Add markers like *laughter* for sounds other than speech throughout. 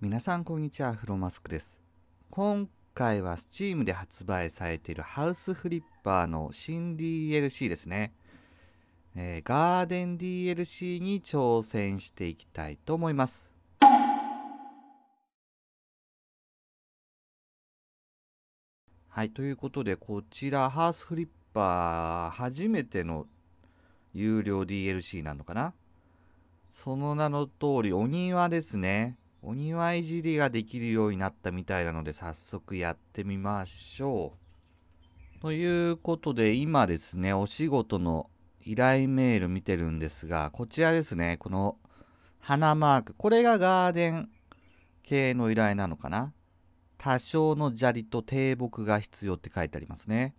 皆さんこんにちは、フロマスクです。今回は Steam で発売されているハウスフリッパーの新 DLC ですね。えー、ガーデン DLC に挑戦していきたいと思います。はい、ということでこちらハウスフリッパー初めての有料 DLC なのかなその名の通りお庭ですね。お庭いじりができるようになったみたいなので、早速やってみましょう。ということで、今ですね、お仕事の依頼メール見てるんですが、こちらですね、この花マーク。これがガーデン系の依頼なのかな多少の砂利と低木が必要って書いてありますね。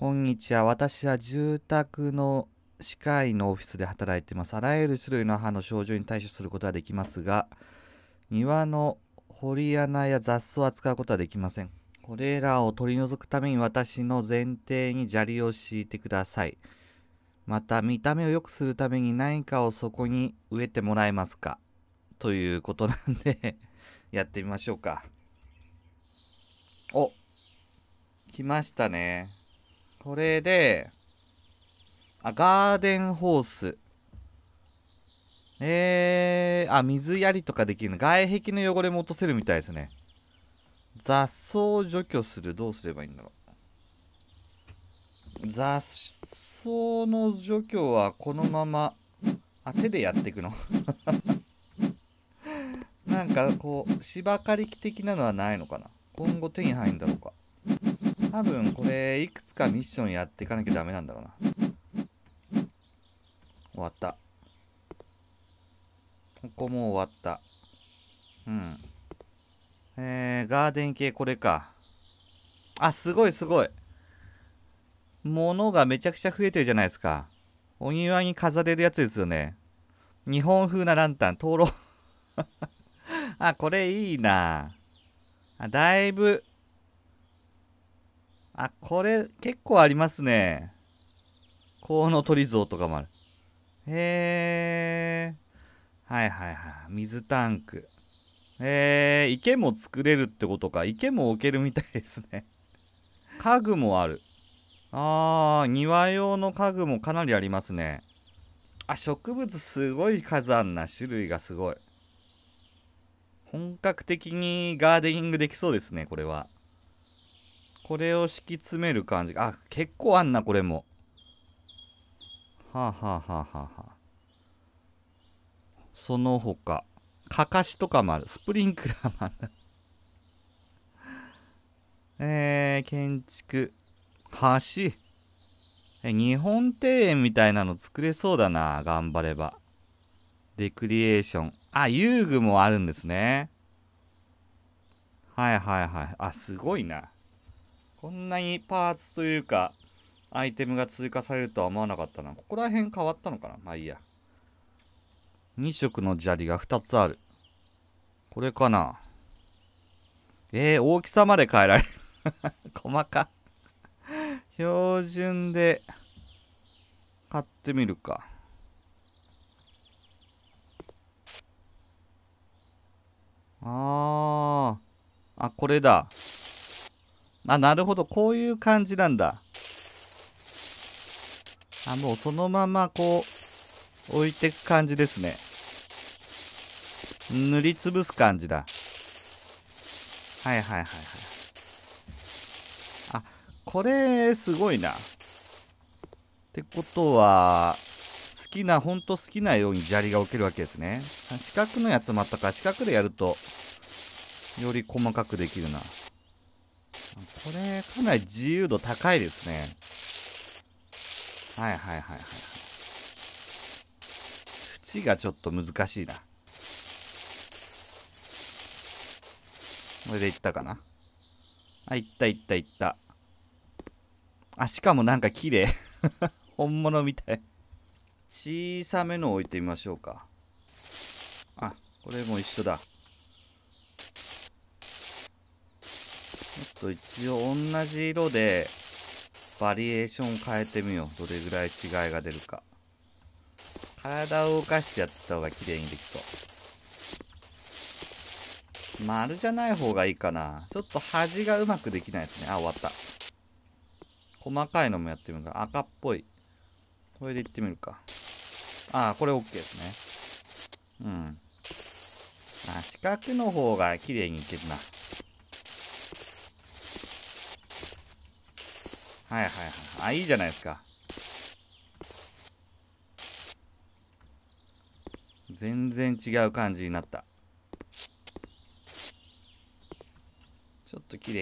こんにちは。私は住宅の歯科医のオフィスで働いてます。あらゆる種類の歯の症状に対処することはできますが、庭のり穴や雑草を扱うことはできません。これらを取り除くために私の前提に砂利を敷いてください。また、見た目を良くするために何かをそこに植えてもらえますかということなんでやってみましょうか。お来ましたね。これで、あ、ガーデンホース。えー、あ、水やりとかできるの。外壁の汚れも落とせるみたいですね。雑草を除去する。どうすればいいんだろう。雑草の除去はこのまま、あ、手でやっていくの。*laughs* なんかこう、芝刈り機的なのはないのかな。今後手に入るんだろうか。多分これ、いくつかミッションやっていかなきゃダメなんだろうな。終わった。ここも終わった。うん。えー、ガーデン系これか。あ、すごいすごい。物がめちゃくちゃ増えてるじゃないですか。お庭に飾れるやつですよね。日本風なランタン、灯籠。*laughs* あ、これいいな。あ、だいぶ。あ、これ結構ありますね。コウノトリ像とかもある。へえ。はいはいはい水タンクえー、池も作れるってことか池も置けるみたいですね *laughs* 家具もあるあー庭用の家具もかなりありますねあ植物すごい数あんな種類がすごい本格的にガーデニングできそうですねこれはこれを敷き詰める感じあ結構あんなこれもはあはあはあはあはあその他、かかしとかもある。スプリンクラーもある。*laughs* えー、建築、橋。え、日本庭園みたいなの作れそうだな。頑張れば。レクリエーション。あ、遊具もあるんですね。はいはいはい。あ、すごいな。こんなにパーツというか、アイテムが追加されるとは思わなかったな。ここら辺変わったのかなまあいいや。2色の砂利が2つある。これかなえー、大きさまで変えられる。*laughs* 細か。標準で買ってみるか。ああ。あ、これだ。あ、なるほど。こういう感じなんだ。あ、もうそのままこう、置いてく感じですね。塗りつぶす感じだはいはいはいはいあこれすごいなってことは好きなほんと好きなように砂利が置けるわけですね四角のやつもあったから四角でやるとより細かくできるなこれかなり自由度高いですねはいはいはいはい縁がちょっと難しいなこれでいったかなあ、いったいったいった。あ、しかもなんか綺麗 *laughs* 本物みたい。小さめの置いてみましょうか。あ、これも一緒だ。ちょっと一応同じ色でバリエーション変えてみよう。どれぐらい違いが出るか。体を動かしてやった方が綺麗にできそう。丸じゃない方がいいかな。ちょっと端がうまくできないですね。あ、終わった。細かいのもやってみるか。赤っぽい。これでいってみるか。あこれ OK ですね。うん。あ、四角の方が綺麗にいけるな。はいはいはい。あ、いいじゃないですか。全然違う感じになった。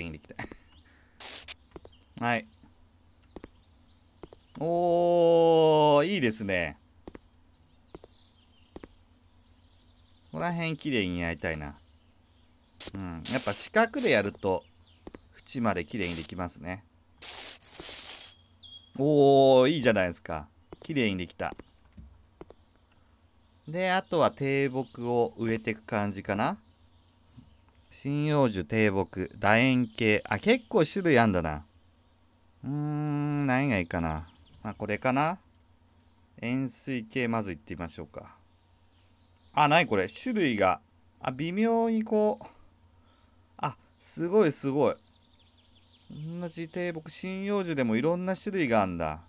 きにできた *laughs* はいおーいいですねここら辺きれいにやりたいなうんやっぱ四角でやると縁まできれいにできますねおーいいじゃないですかきれいにできたであとは低木を植えていく感じかな針葉樹、低木、楕円形。あ、結構種類あんだな。うーん、何がいいかな。まあ、これかな。円錐形、まずいってみましょうか。あ、何これ。種類が。あ、微妙にこう。あ、すごいすごい。同じ低木、針葉樹でもいろんな種類があんだ。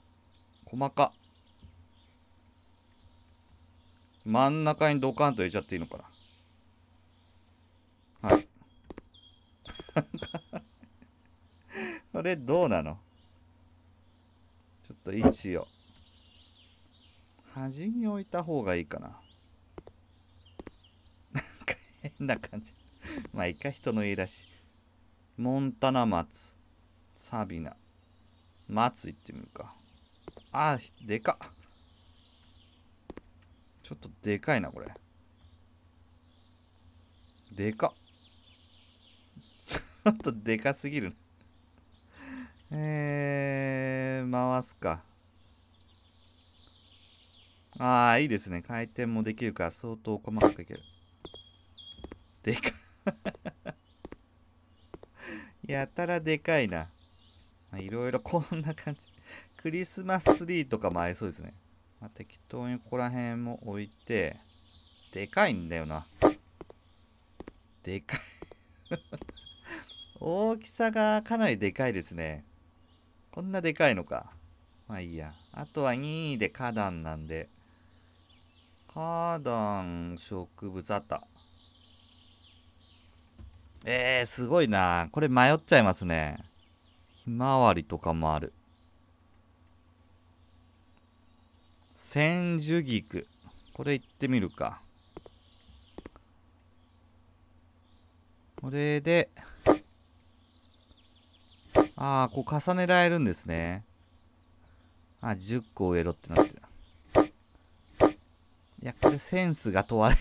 細か。真ん中にドカンと入れちゃっていいのかな。はい。それどうなのちょっと位置を端に置いた方がいいかななんか変な感じまあいか人の家だしモンタナ松サビナ松行ってみるかあーでかっちょっとでかいなこれでかっ *laughs* ちょっとでかすぎるえー、回すか。ああ、いいですね。回転もできるから相当細かくいける。でか *laughs* やたらでかいな。いろいろこんな感じ。クリスマスツリーとかもありそうですね。まあ、適当にここら辺も置いて、でかいんだよな。でかい *laughs* 大きさがかなりでかいですね。こんなでかいのか。まあいいや。あとは2位で花壇なんで。花壇植物あった。えー、すごいな。これ迷っちゃいますね。ひまわりとかもある。千住菊。これ行ってみるか。これで、ああ、こう重ねられるんですね。あ、10個植えろってなってた。いや、これセンスが問われ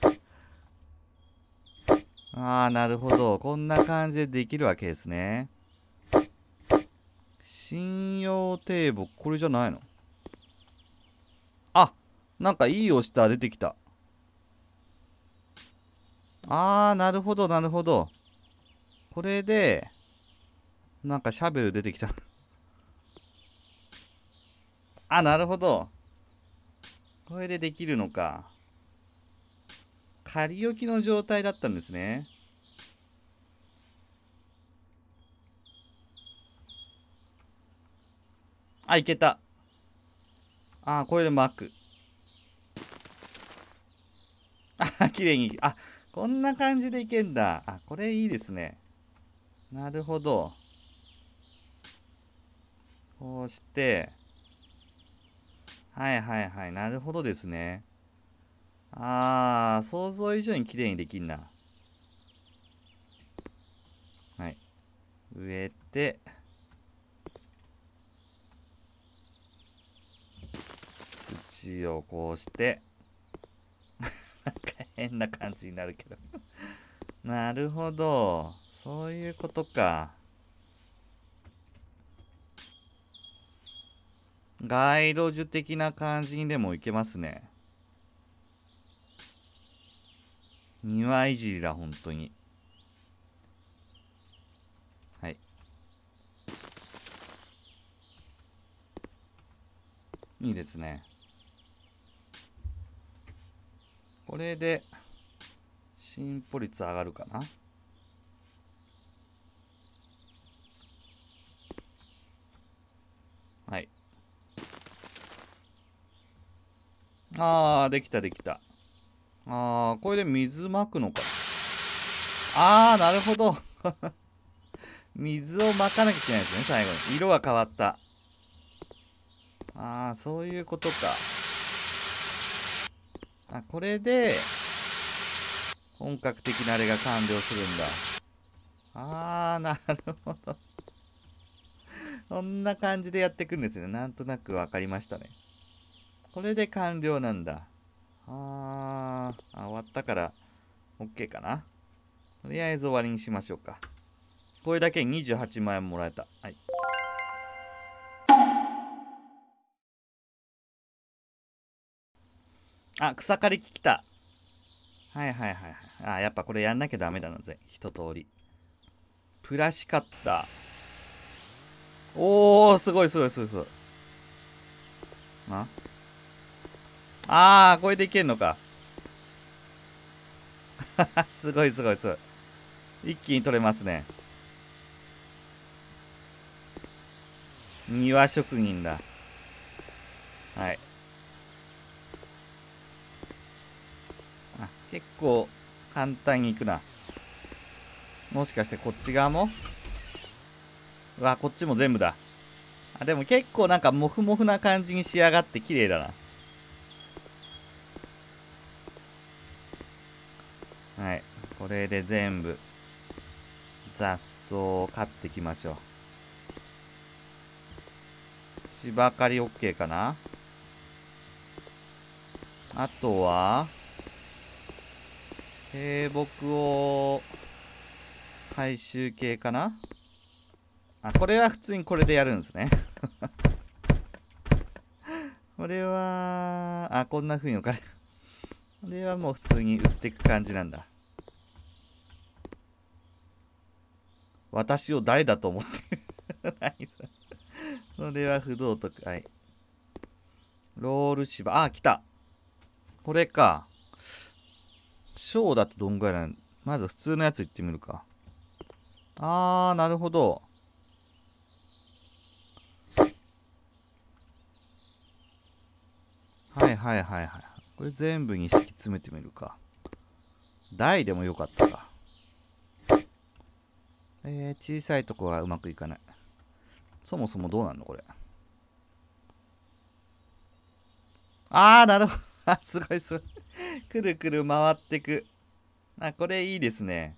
る *laughs* ああ、なるほど。こんな感じでできるわけですね。信用堤防、これじゃないのあ、なんかいい押した、出てきた。ああ、なるほど、なるほど。これで、なんかシャベル出てきた *laughs* あ、なるほど。これでできるのか。仮置きの状態だったんですね。あ、いけた。あ、これで巻く。あ、綺麗に。あ、こんな感じでいけんだ。あ、これいいですね。なるほどこうしてはいはいはいなるほどですねあー想像以上に綺麗にできんなはい植えて土をこうして *laughs* なんか変な感じになるけど *laughs* なるほどそういうことか。街路樹的な感じにでもいけますね。庭いじりだ、本当に。はい。いいですね。これで、進歩率上がるかな。あー、できたできた。あー、これで水まくのか。あー、なるほど。*laughs* 水をまかなきゃいけないですね、最後に。色が変わった。あー、そういうことか。あ、これで、本格的なあれが完了するんだ。あー、なるほど。そんな感じでやっていくんですね。なんとなくわかりましたね。これで完了なんだ。ああ、終わったから OK かな。とりあえず終わりにしましょうか。これだけ28万円もらえた。はい。あ、草刈り来た。はいはいはいはい。あ、やっぱこれやんなきゃダメだなぜ。一通り。プラシカッター。おー、すごいすごいすごいすごい。あああ、これでいけんのか。*laughs* すごいすごいすごい。一気に取れますね。庭職人だ。はい。あ、結構簡単にいくな。もしかしてこっち側もうわ、こっちも全部だ。あ、でも結構なんかモフモフな感じに仕上がって綺麗だな。これで全部雑草を刈っていきましょう芝刈り OK かなあとは低木を回収系かなあこれは普通にこれでやるんですね *laughs* これはあこんな風に置かれるこれはもう普通に売っていく感じなんだ私を誰だと思ってる *laughs* それ。は不道徳。はい。ロール芝。あ、来た。これか。小だとどんぐらいなのまず普通のやつ行ってみるか。あー、なるほど。はいはいはいはい。これ全部に敷き詰めてみるか。台でもよかったか。えー、小さいとこはうまくいかない。そもそもどうなんのこれ。あー、なるほど。*laughs* すごいすごい。くるくる回ってく。あ、これいいですね。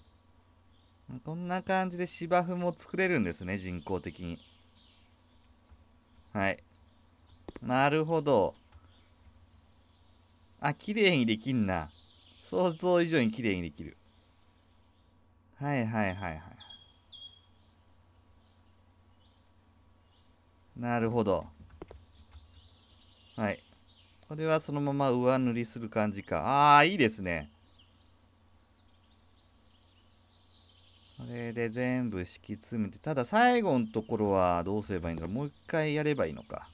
こんな感じで芝生も作れるんですね、人工的に。はい。なるほど。あ、綺麗にできんな。想像以上に綺麗にできる。はいはいはいはい。なるほどはいこれはそのまま上塗りする感じかああいいですねこれで全部敷き詰めてただ最後のところはどうすればいいんだろうもう一回やればいいのか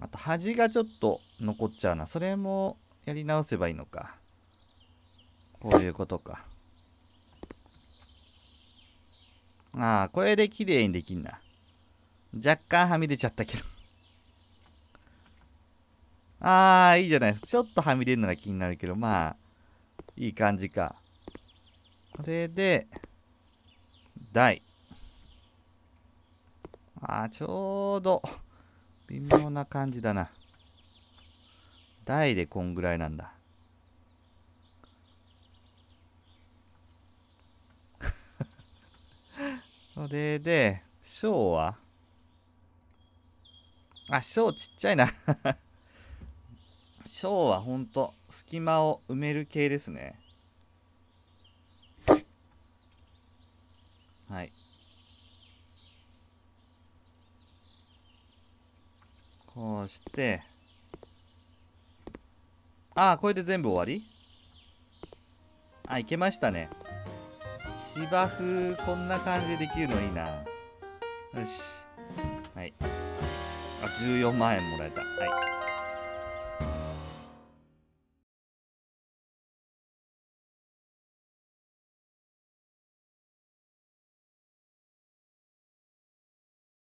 あと端がちょっと残っちゃうなそれもやり直せばいいのかこういうことかああこれで綺麗にできんな若干はみ出ちゃったけど *laughs* ああ、いいじゃないですか。ちょっとはみ出るのが気になるけど、まあ、いい感じか。これで、台。ああ、ちょうど、微妙な感じだな。台でこんぐらいなんだ。そ *laughs* れで、章はあ、小ちっちゃいな小 *laughs* はほんと、隙間を埋める系ですね。はい。こうして、ああ、これで全部終わりあ、いけましたね。芝生、こんな感じでできるのいいな。よし。はい。14万円もらえた。はい。